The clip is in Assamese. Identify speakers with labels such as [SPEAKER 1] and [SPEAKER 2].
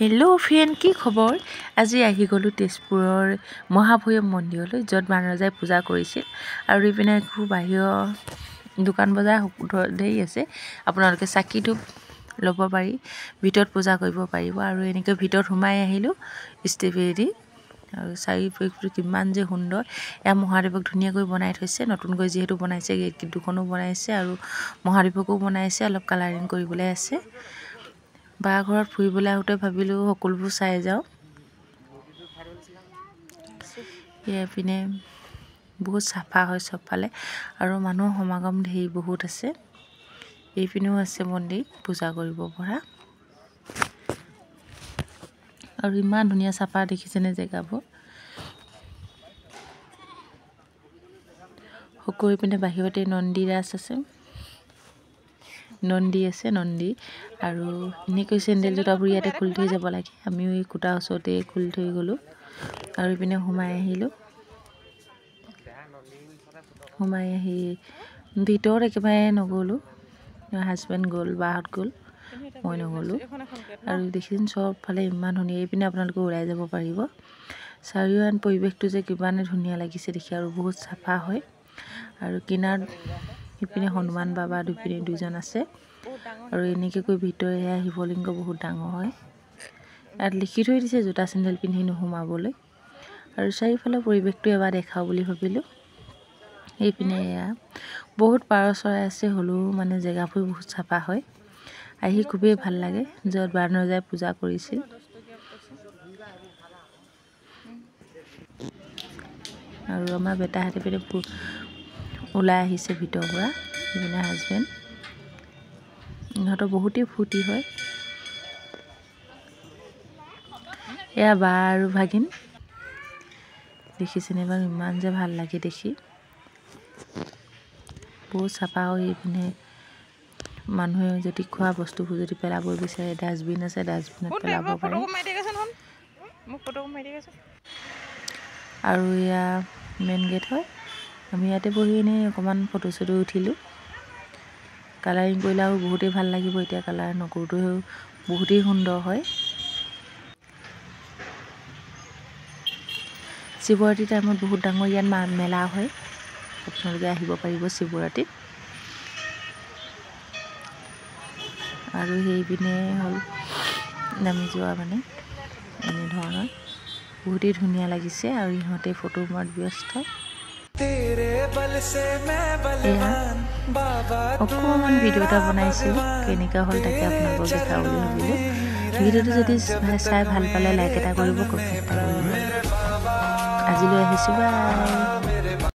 [SPEAKER 1] হেল্ল' ফ্ৰেণ্ড কি খবৰ আজি আহি গ'লোঁ তেজপুৰৰ মহাভৈৰৱ মন্দিৰলৈ য'ত ৰজাই পূজা কৰিছিল আৰু ইপিনে খুব বাহিৰৰ দোকান বজাৰ দেৰি আছে আপোনালোকে চাকি ধূপ ল'ব পাৰি ভিতৰত পূজা কৰিব পাৰিব আৰু এনেকৈ ভিতৰত সোমাই আহিলোঁ ষ্টেপেদি আৰু চাৰি চাৰিটো কিমান যে সুন্দৰ এয়া মহাদেৱক ধুনীয়াকৈ বনাই থৈছে নতুনকৈ যিহেতু বনাইছে গেট দুখনো বনাইছে আৰু মহাদেৱকো বনাইছে অলপ কালাৰিং কৰিবলৈ আছে বাৰ ঘৰত ফুৰিবলৈ আহোঁতে ভাবিলোঁ সকলোবোৰ চাই যাওঁ ইয়াৰ পিনে বহুত চাফা হয় চবফালে আৰু মানুহ সমাগম ধেৰ বহুত আছে এইপিনেও আছে মন্দিৰ পূজা কৰিব পৰা আৰু ইমান ধুনীয়া চাফা দেখিছেনে জেগাবোৰ সকলোপিনে বাহিৰতে নন্দী ৰাজ আছে নন্দী আছে নন্দী আৰু এনেকৈ চেণ্ডেল জোতাবোৰ ইয়াতে খুলি থৈ যাব লাগে আমিও এই খুটা ওচৰতে খুলি থৈ গ'লোঁ আৰু ইপিনে সোমাই আহিলোঁ সোমাই আহি ভিতৰত একেবাৰে নগ'লোঁ হাজবেণ্ড গ'ল বাহঁত গ'ল মই নগ'লোঁ আৰু দেখিছোঁ চবফালে ইমান ধুনীয়া এইপিনে আপোনালোকে ওলাই যাব পাৰিব চাৰিওআন পৰিৱেশটো যে কিমানে ধুনীয়া লাগিছে দেখি আৰু বহুত চাফা হয় আৰু কিনাৰত ইপিনে হনুমান বাবা দুপিনে দুজন আছে আৰু এনেকৈ ভিতৰে সেয়া শিৱলিংগ বহুত ডাঙৰ হয় ইয়াত লিখি থৈ দিছে জোতা চেণ্ডেল পিন্ধি নোসোমাবলৈ আৰু চাৰিওফালে পৰিৱেশটো এবাৰ দেখাওঁ বুলি ভাবিলোঁ এইপিনে এয়া বহুত পাৰ চৰাই আছে হ'লেও মানে জেগাবোৰ বহুত চাফা হয় আহি খুবেই ভাল লাগে য'ত বাৰ বাৰ্ণজাই পূজা কৰিছিল আৰু আমাৰ বেটাহঁতে পিনে ওলাই আহিছে ভিতৰৰ পৰা সিদিনা হাজবেণ্ড ইহঁতৰ বহুতেই ফূৰ্তি হয় এয়া বা আৰু ভাগিন দেখিছেনে বাৰু ইমান যে ভাল লাগে দেখি বহুত চাফা হৈ এইপিনে মানুহে যদি খোৱা বস্তুবোৰ যদি পেলাব বিচাৰে ডাষ্টবিন আছে ডাষ্টবিনত পেলাব পাৰে আৰু এয়া মেইন গেট হয় আমি ইয়াতে বহি এনেই অকণমান ফটো চটো উঠিলোঁ কালাৰিং কৰিলে আৰু বহুতেই ভাল লাগিব এতিয়া কালাৰ নকৰোঁতো বহুতেই সুন্দৰ হয় শিৱৰাত্ৰি টাইমত বহুত ডাঙৰ ইয়াত মেলা হয় আপোনালোকে আহিব পাৰিব শিৱৰাত্ৰিত আৰু সেইপিনে হ'ল নামি যোৱা মানে এনেধৰণৰ বহুতেই ধুনীয়া লাগিছে আৰু ইহঁতে ফটো মৰাত ব্যস্ত অকণমান ভিডিঅ' এটা বনাইছোঁ কেনেকুৱা হ'ল তাকে আপোনালোকক দেখাওঁ বুলি ভাবিলোঁ ভিডিঅ'টো যদি মানে চাই ভাল পালে লাইক এটা কৰিব কৰিব আজিলৈ আহিছোঁ বা